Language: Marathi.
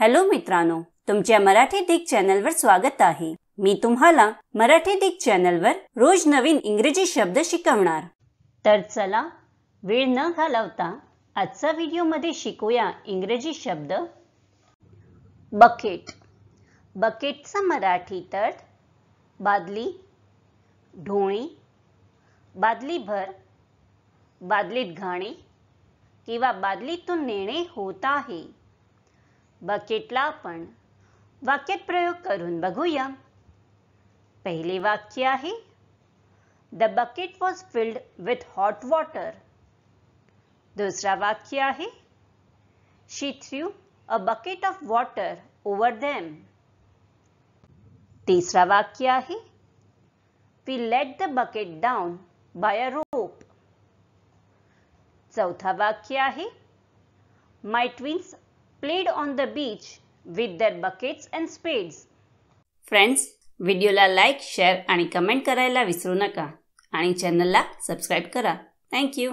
हॅलो मित्रांनो तुमच्या मराठी दिग चॅनलवर स्वागत आहे मी तुम्हाला मराठी दिग चॅनलवर रोज नवीन इंग्रजी शब्द शिकवणार तर चला वेळ न घालवता आजचा व्हिडिओमध्ये शिकूया इंग्रजी शब्द बकेट बकेटचा मराठी तर बादली ढोळी बादली भर बादलीत घाणे किंवा बादलीतून नेणे होत आहे बकेटला आपण वाक्यात प्रयोग करून बघूया पहिले वाक्य आहे the bucket was filled with hot water दुसरा वाक्य आहे she threw a bucket of water over them तिसरा वाक्य आहे we let the bucket down by a rope चौथा वाक्य आहे my twins played on the beach with their buckets and spades. Friends व्हिडिओला लाईक शेअर आणि कमेंट करायला विसरू नका आणि चॅनलला सबस्क्राईब करा थँक्यू